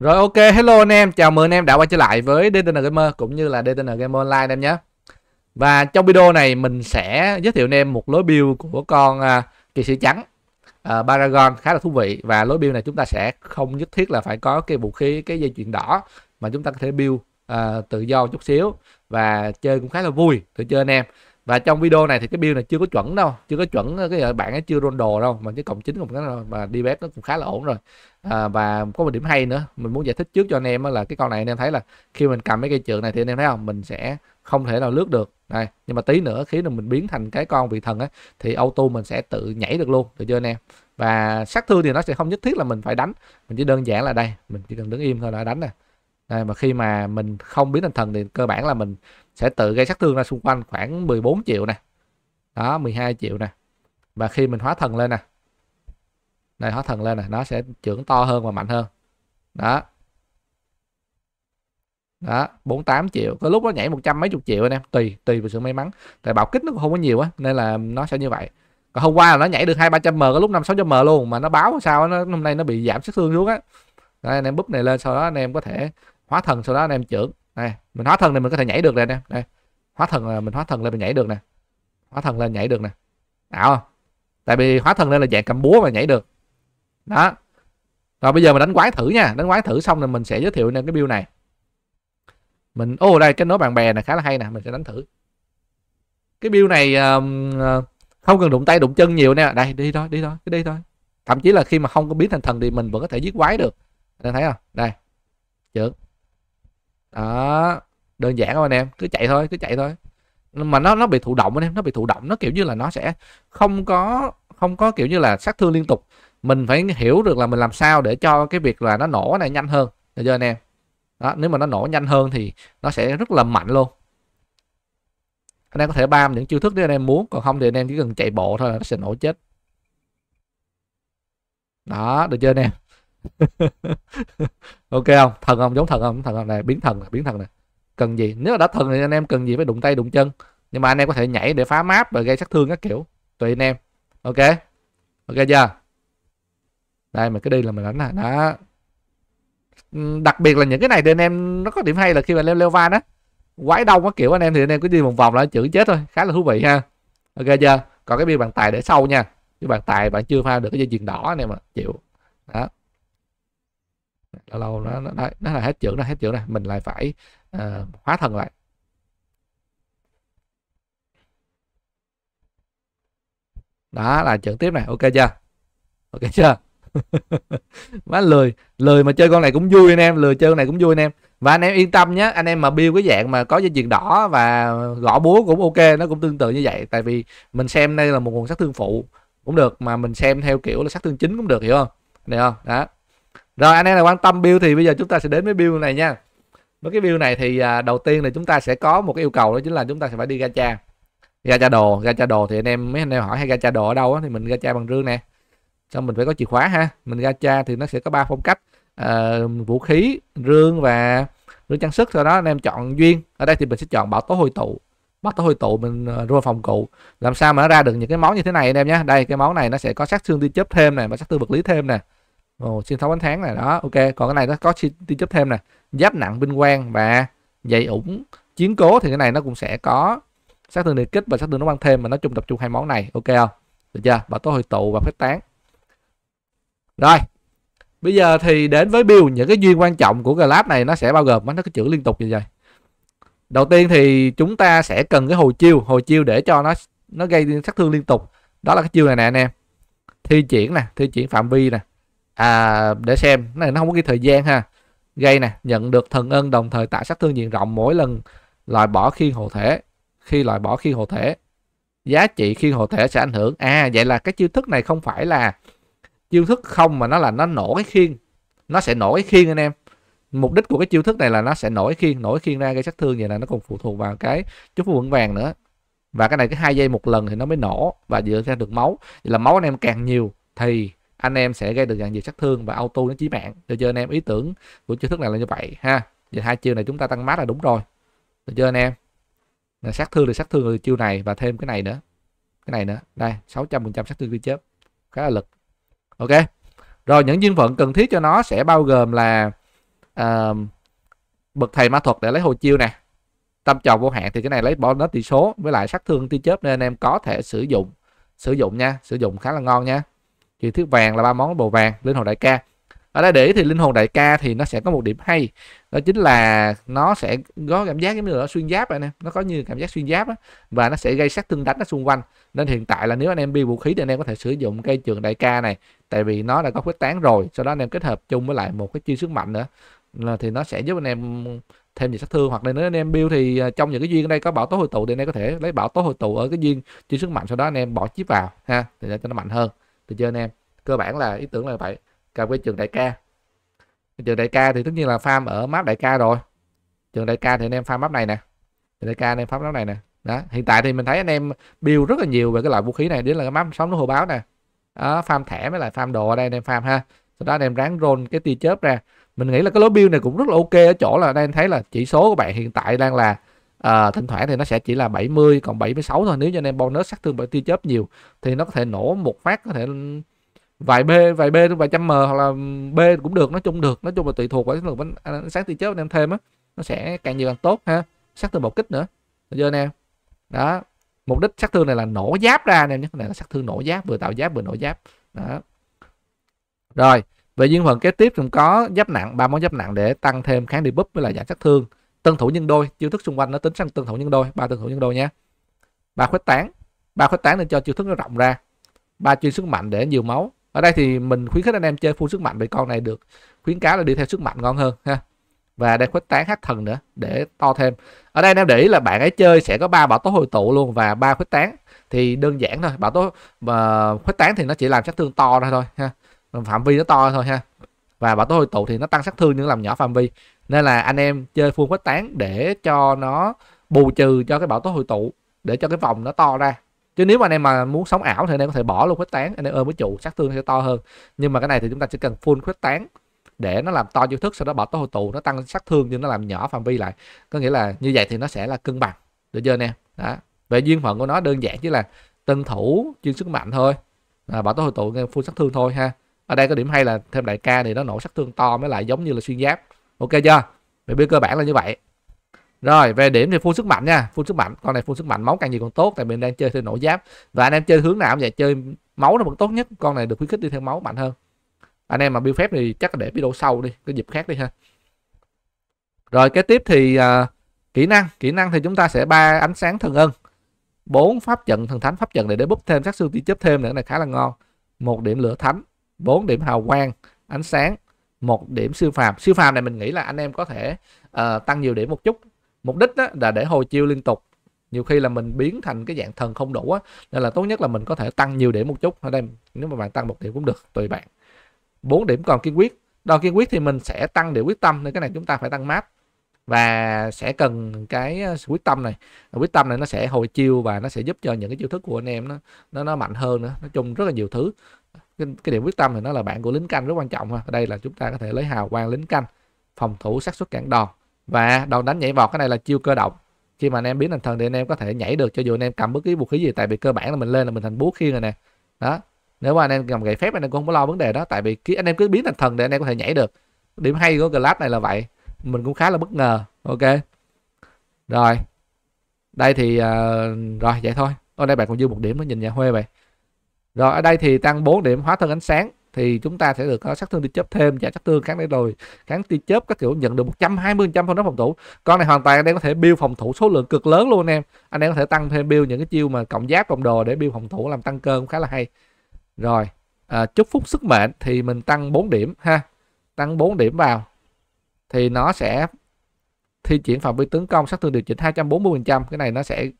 Rồi ok, hello anh em, chào mừng anh em đã quay trở lại với DTN Gamer cũng như là DTN Gamer Online anh em nhé. Và trong video này mình sẽ giới thiệu anh em một lối build của con uh, à, kỳ sĩ trắng uh, Paragon khá là thú vị và lối build này chúng ta sẽ không nhất thiết là phải có cái vũ khí cái dây chuyền đỏ mà chúng ta có thể build uh, tự do chút xíu và chơi cũng khá là vui thử chơi anh em và trong video này thì cái build này chưa có chuẩn đâu chưa có chuẩn ờ, cái ờ, bạn ấy chưa đồ đâu mà cái cộng chính cũng nó mà đi bếp nó cũng khá là ổn rồi à, và có một điểm hay nữa mình muốn giải thích trước cho anh em là cái con này anh em thấy là khi mình cầm mấy cây trượng này thì anh em thấy không mình sẽ không thể nào lướt được này nhưng mà tí nữa khi mà mình biến thành cái con vị thần á thì auto mình sẽ tự nhảy được luôn được chưa anh em và sát thương thì nó sẽ không nhất thiết là mình phải đánh mình chỉ đơn giản là đây mình chỉ cần đứng im thôi là đánh nè à, mà khi mà mình không biến thành thần thì cơ bản là mình sẽ tự gây sát thương ra xung quanh khoảng 14 triệu nè đó 12 triệu nè và khi mình hóa thần lên nè này hóa thần lên nè nó sẽ trưởng to hơn và mạnh hơn đó đó 48 triệu có lúc nó nhảy một trăm mấy chục triệu anh em tùy tùy vào sự may mắn tại bảo kích nó không có nhiều á nên là nó sẽ như vậy còn hôm qua là nó nhảy được 2 300 m có lúc 5 600 m luôn mà nó báo sao nó hôm nay nó bị giảm sát thương xuống á đó, anh em búp này lên sau đó anh em có thể hóa thần sau đó anh em trưởng này mình hóa thần này mình có thể nhảy được này nè đây hóa thần là mình hóa thần lên mình nhảy được nè hóa thần lên nhảy được nè ảo tại vì hóa thần lên là dạng cầm búa mà nhảy được đó rồi bây giờ mình đánh quái thử nha đánh quái thử xong rồi mình sẽ giới thiệu nên cái build này mình ô oh, đây cái nối bạn bè này khá là hay nè mình sẽ đánh thử cái build này um, không cần đụng tay đụng chân nhiều nè đây đi thôi đi thôi cứ đi thôi thậm chí là khi mà không có biến thành thần thì mình vẫn có thể giết quái được anh thấy không đây trưởng đó đơn giản thôi anh em cứ chạy thôi cứ chạy thôi mà nó nó bị thụ động anh em nó bị thụ động nó kiểu như là nó sẽ không có không có kiểu như là sát thương liên tục mình phải hiểu được là mình làm sao để cho cái việc là nó nổ này nhanh hơn được chưa anh em đó nếu mà nó nổ nhanh hơn thì nó sẽ rất là mạnh luôn anh em có thể bam những chiêu thức nếu anh em muốn còn không thì anh em chỉ cần chạy bộ thôi là nó sẽ nổ chết đó được chưa anh em ok không thần không giống thần không thần không này biến thần biến thần này cần gì nếu đã thần thì anh em cần gì phải đụng tay đụng chân nhưng mà anh em có thể nhảy để phá map và gây sát thương các kiểu tùy anh em ok ok chưa đây mà cái đi là mình đánh là đó đặc biệt là những cái này thì anh em nó có điểm hay là khi mà leo leo van á quái đông các kiểu anh em thì anh em cứ đi vòng vòng là chữ chết thôi khá là thú vị ha ok chưa còn cái bia bàn tài để sau nha cái bàn tài bạn chưa pha được cái dây chuyền đỏ anh em mà chịu đó lâu lâu dạ. nó nó, nó là hết chữ nó hết chữ này mình lại phải uh, hóa thần lại đó là chữ tiếp này ok chưa ok chưa má lười lười mà chơi con này cũng vui anh em lười chơi con này cũng vui anh em và anh em yên tâm nhé anh em mà build cái dạng mà có dây chuyền đỏ và gõ búa cũng ok nó cũng tương tự như vậy tại vì mình xem đây là một nguồn sát thương phụ cũng được mà mình xem theo kiểu là sát thương chính cũng được hiểu không này không đó rồi anh em là quan tâm build thì bây giờ chúng ta sẽ đến với build này nha. Với cái build này thì à, đầu tiên là chúng ta sẽ có một cái yêu cầu đó chính là chúng ta sẽ phải đi gacha. Gacha đồ, gacha đồ thì anh em mấy anh em hỏi hay gacha đồ ở đâu á thì mình gacha bằng rương nè. Xong mình phải có chìa khóa ha. Mình gacha thì nó sẽ có ba phong cách à, vũ khí, rương và rương trang sức. Sau đó anh em chọn duyên. Ở đây thì mình sẽ chọn bảo tố hồi tụ bảo tố hồi tụ mình ờ, rua phòng cụ làm sao mà nó ra được những cái món như thế này anh em nhé đây cái món này nó sẽ có sát thương đi chớp thêm này và sát thương vật lý thêm nè Ồ, xuyên thấu ánh tháng này đó ok còn cái này nó có tin chấp thêm nè giáp nặng binh quang và dày ủng chiến cố thì cái này nó cũng sẽ có sát thương liệt kích và sát thương nó mang thêm mà nói chung tập trung hai món này ok không được chưa bảo tố hồi tụ và phép tán rồi bây giờ thì đến với build những cái duyên quan trọng của glab này nó sẽ bao gồm nó cái chữ liên tục như vậy đầu tiên thì chúng ta sẽ cần cái hồi chiêu hồi chiêu để cho nó nó gây sát thương liên tục đó là cái chiêu này nè anh em thi triển nè thi triển phạm vi nè à để xem cái này nó không có ghi thời gian ha gây nè nhận được thần ân đồng thời tạo sát thương diện rộng mỗi lần loại bỏ khi hộ thể khi loại bỏ khi hộ thể giá trị khi hộ thể sẽ ảnh hưởng à vậy là cái chiêu thức này không phải là chiêu thức không mà nó là nó nổ cái khiên nó sẽ nổ cái khiên anh em mục đích của cái chiêu thức này là nó sẽ nổi khiên nổi khiên ra gây sát thương vậy là nó còn phụ thuộc vào cái chút phú vững vàng nữa và cái này cái hai giây một lần thì nó mới nổ và dựa theo được máu vậy là máu anh em càng nhiều thì anh em sẽ gây được dạng gì sát thương và auto nó chí mạng được chơi anh em ý tưởng của chiêu thức này là như vậy ha vậy hai chiêu này chúng ta tăng mát là đúng rồi được chưa anh em là sát thương thì sát thương từ chiêu này và thêm cái này nữa cái này nữa đây 600 phần trăm sát thương ghi chép khá là lực ok rồi những duyên phận cần thiết cho nó sẽ bao gồm là uh, bậc thầy ma thuật để lấy hồ chiêu nè tâm tròn vô hạn thì cái này lấy bỏ nó tỷ số với lại sát thương tia chớp nên anh em có thể sử dụng sử dụng nha sử dụng khá là ngon nha truyền thuyết vàng là ba món bồ vàng linh hồn đại ca ở đây để thì linh hồn đại ca thì nó sẽ có một điểm hay đó chính là nó sẽ có cảm giác giống như là xuyên giáp vậy nè nó có như cảm giác xuyên giáp á và nó sẽ gây sát thương đánh ở xung quanh nên hiện tại là nếu anh em bi vũ khí thì anh em có thể sử dụng cây trường đại ca này tại vì nó đã có quyết tán rồi sau đó anh em kết hợp chung với lại một cái chi sức mạnh nữa là thì nó sẽ giúp anh em thêm nhiều sát thương hoặc là nếu anh em build thì à, trong những cái duyên ở đây có bảo tố hồi tụ thì anh em có thể lấy bảo tố hồi tụ ở cái duyên chi sức mạnh sau đó anh em bỏ chip vào ha thì để cho nó mạnh hơn được chưa anh em cơ bản là ý tưởng là vậy cầm cái trường đại ca trường đại ca thì tất nhiên là farm ở map đại ca rồi trường đại ca thì anh em farm map này nè trường đại ca anh em farm map này nè đó hiện tại thì mình thấy anh em build rất là nhiều về cái loại vũ khí này đến là cái map sống nó hồ báo nè đó, farm thẻ với lại farm đồ ở đây anh em farm ha sau đó anh em ráng roll cái tia chớp ra mình nghĩ là cái lối build này cũng rất là ok ở chỗ là anh em thấy là chỉ số của bạn hiện tại đang là à, thỉnh thoảng thì nó sẽ chỉ là 70 còn 76 thôi nếu như anh em bonus sát thương bởi tia chớp nhiều thì nó có thể nổ một phát có thể vài b vài b vài trăm m hoặc là b cũng được nói chung được nói chung là tùy thuộc vào cái lượng bánh sáng tia chớp anh em thêm á nó sẽ càng nhiều càng tốt ha sát thương một kích nữa được chưa anh em đó mục đích sát thương này là nổ giáp ra anh em nhé này là sát thương nổ giáp vừa tạo giáp vừa nổ giáp đó rồi về duyên phần kế tiếp cũng có giáp nặng ba món giáp nặng để tăng thêm kháng đi búp với là giảm sát thương tân thủ nhân đôi chiêu thức xung quanh nó tính sang tân thủ nhân đôi ba tân thủ nhân đôi nhé ba khuếch tán ba khuếch tán để cho chiêu thức nó rộng ra ba chuyên sức mạnh để nhiều máu ở đây thì mình khuyến khích anh em chơi full sức mạnh vì con này được khuyến cáo là đi theo sức mạnh ngon hơn ha và đây khuếch tán hát thần nữa để to thêm ở đây anh em để ý là bạn ấy chơi sẽ có ba bảo tố hồi tụ luôn và ba khuếch tán thì đơn giản thôi bảo tố mà khuếch tán thì nó chỉ làm sát thương to ra thôi ha phạm vi nó to thôi ha và bảo tố hội tụ thì nó tăng sát thương nhưng làm nhỏ phạm vi nên là anh em chơi full khuếch tán để cho nó bù trừ cho cái bảo tố hội tụ để cho cái vòng nó to ra chứ nếu mà anh em mà muốn sống ảo thì anh em có thể bỏ luôn khuếch tán anh em ơi với trụ sát thương sẽ to hơn nhưng mà cái này thì chúng ta chỉ cần full khuếch tán để nó làm to chiêu thức sau đó bảo tố hội tụ nó tăng sát thương nhưng nó làm nhỏ phạm vi lại có nghĩa là như vậy thì nó sẽ là cân bằng được chưa anh em đó về duyên phận của nó đơn giản chỉ là tân thủ chuyên sức mạnh thôi à, bảo tố hội tụ nghe full sát thương thôi ha ở đây có điểm hay là thêm đại ca thì nó nổ sát thương to mới lại giống như là xuyên giáp ok chưa mình biết cơ bản là như vậy rồi về điểm thì full sức mạnh nha full sức mạnh con này full sức mạnh máu càng nhiều còn tốt tại mình đang chơi theo nổ giáp và anh em chơi hướng nào cũng vậy chơi máu nó vẫn tốt nhất con này được khuyến khích đi theo máu mạnh hơn anh em mà build phép thì chắc để video sau đi cái dịp khác đi ha rồi kế tiếp thì uh, kỹ năng kỹ năng thì chúng ta sẽ ba ánh sáng thần ân bốn pháp trận thần thánh pháp trận này để búp thêm sát xương tí chớp thêm nữa này khá là ngon một điểm lửa thánh 4 điểm hào quang ánh sáng một điểm siêu phàm siêu phàm này mình nghĩ là anh em có thể uh, tăng nhiều điểm một chút mục đích đó là để hồi chiêu liên tục nhiều khi là mình biến thành cái dạng thần không đủ á nên là tốt nhất là mình có thể tăng nhiều điểm một chút ở đây nếu mà bạn tăng một điểm cũng được tùy bạn 4 điểm còn kiên quyết đo kiên quyết thì mình sẽ tăng điểm quyết tâm nên cái này chúng ta phải tăng mát và sẽ cần cái ờ, quyết tâm này quyết tâm này nó sẽ hồi chiêu và nó sẽ giúp cho những cái chiêu thức của anh em nó nó nó mạnh hơn nữa nói chung rất là nhiều thứ cái, cái điểm quyết tâm thì nó là bạn của lính canh rất quan trọng ha đây là chúng ta có thể lấy hào quang lính canh phòng thủ xác suất cản đòn và đòn đánh nhảy vọt cái này là chiêu cơ động khi mà anh em biến thành thần thì anh em có thể nhảy được cho dù anh em cầm bất cứ vũ khí gì tại vì cơ bản là mình lên là mình thành búa khiên rồi nè đó nếu mà anh em cầm gậy phép anh em cũng không có lo vấn đề đó tại vì anh em cứ biến thành thần để anh em có thể nhảy được điểm hay của class này là vậy mình cũng khá là bất ngờ ok rồi đây thì uh, rồi vậy thôi ở đây bạn còn dư một điểm nó nhìn nhà huê vậy rồi ở đây thì tăng 4 điểm hóa thân ánh sáng thì chúng ta sẽ được có sát thương đi chớp thêm và sát thương kháng đẩy rồi kháng ti chớp các kiểu nhận được 120 trăm phần phong phòng thủ con này hoàn toàn anh em có thể build phòng thủ số lượng cực lớn luôn anh em anh em có thể tăng thêm build những cái chiêu mà cộng giáp cộng đồ để build phòng thủ làm tăng cơ cũng khá là hay rồi à, chúc phúc sức mệnh thì mình tăng 4 điểm ha tăng 4 điểm vào thì nó sẽ thi triển phạm vi tấn công sát thương điều chỉnh 240 phần trăm cái này nó sẽ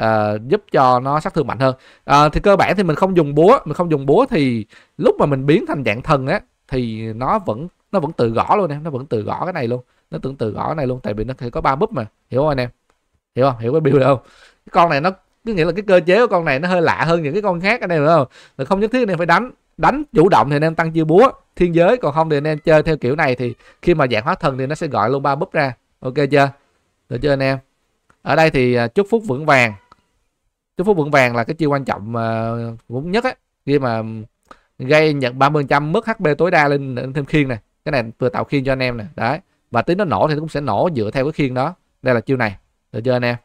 uh, giúp cho nó sát thương mạnh hơn uh, thì cơ bản thì mình không dùng búa mình không dùng búa thì lúc mà mình biến thành dạng thần á thì nó vẫn nó vẫn tự gõ luôn em nó vẫn tự gõ cái này luôn nó tưởng tự gõ cái này luôn tại vì nó thì có ba búp mà hiểu không anh em hiểu không hiểu cái build không cái con này nó cứ nghĩa là cái cơ chế của con này nó hơi lạ hơn những cái con khác anh em hiểu không là không nhất thiết anh em phải đánh đánh chủ động thì anh em tăng chia búa thiên giới còn không thì anh em chơi theo kiểu này thì khi mà dạng hóa thần thì nó sẽ gọi luôn ba búp ra ok chưa được chưa anh em ở đây thì à, chúc phúc vững vàng chúc phúc vững vàng là cái chiêu quan trọng cũng nhất á khi mà gây nhận 30% mức HP tối đa lên thêm khiên này cái này vừa tạo khiên cho anh em nè đấy và tính nó nổ thì nó cũng sẽ nổ dựa theo cái khiên đó đây là chiêu này được chưa anh em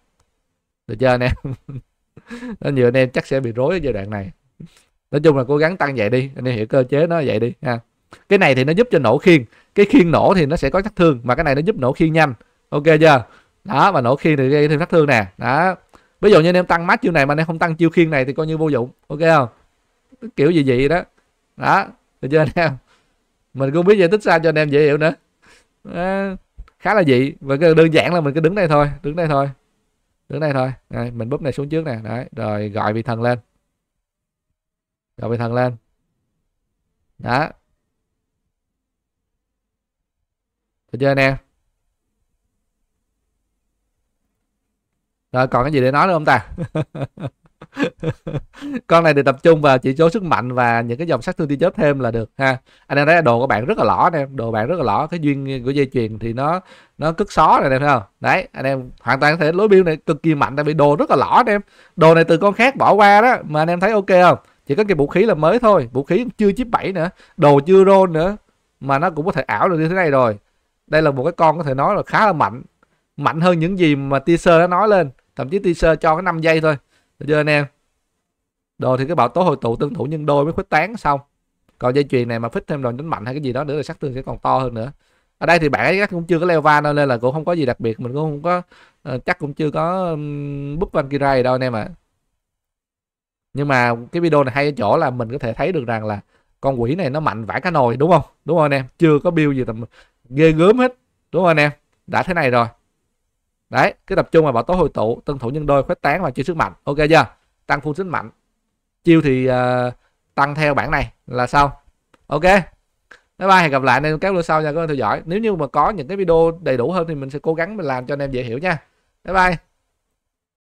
được chưa anh em nó nhiều anh em chắc sẽ bị rối ở giai đoạn này nói chung là cố gắng tăng vậy đi anh em hiểu cơ chế nó vậy đi ha cái này thì nó giúp cho nổ khiên cái khiên nổ thì nó sẽ có chắc thương mà cái này nó giúp nổ khiên nhanh ok chưa đó và nổ khiên thì gây thêm sát thương nè đó ví dụ như anh em tăng mát chiêu này mà anh em không tăng chiêu khiên này thì coi như vô dụng ok không kiểu gì vậy đó đó được chưa anh em mình cũng biết giải tích sao cho anh em dễ hiểu nữa à, khá là dị và cái đơn giản là mình cứ đứng đây thôi đứng đây thôi đứng đây thôi đây, mình búp này xuống trước nè đấy rồi gọi vị thần lên gọi vị thần lên đó được chưa anh em rồi còn cái gì để nói nữa không ta con này được tập trung vào chỉ số sức mạnh và những cái dòng sát thương tia chớp thêm là được ha anh em thấy đồ của bạn rất là lõ anh em đồ bạn rất là lõ cái duyên của dây chuyền thì nó nó cất xó này anh em thấy không đấy anh em hoàn toàn có thể lối build này cực kỳ mạnh tại vì đồ rất là lõ anh em đồ này từ con khác bỏ qua đó mà anh em thấy ok không chỉ có cái vũ khí là mới thôi vũ khí chưa chip 7 nữa đồ chưa roll nữa mà nó cũng có thể ảo được như thế này rồi đây là một cái con có thể nói là khá là mạnh mạnh hơn những gì mà teaser nó nói lên thậm chí teaser cho cái 5 giây thôi được chưa anh em đồ thì cái bảo tố hồi tụ tương thủ nhân đôi mới khuếch tán xong còn dây chuyền này mà phích thêm đòn đánh mạnh hay cái gì đó nữa thì sát thương sẽ còn to hơn nữa ở đây thì bạn ấy cũng chưa có leo va đâu nên là cũng không có gì đặc biệt mình cũng không có uh, chắc cũng chưa có um, búp van kirai đâu anh em ạ nhưng mà cái video này hay ở chỗ là mình có thể thấy được rằng là con quỷ này nó mạnh vãi cá nồi đúng không đúng không anh em chưa có build gì tầm ghê gớm hết đúng không anh em đã thế này rồi đấy cứ tập trung vào bảo tố hội tụ tân thủ nhân đôi khuếch tán và chia sức mạnh ok chưa tăng phun sức mạnh chiêu thì uh, tăng theo bảng này là sao ok bye bye hẹn gặp lại nên các video sau nha các bạn theo dõi nếu như mà có những cái video đầy đủ hơn thì mình sẽ cố gắng mình làm cho anh em dễ hiểu nha bye bye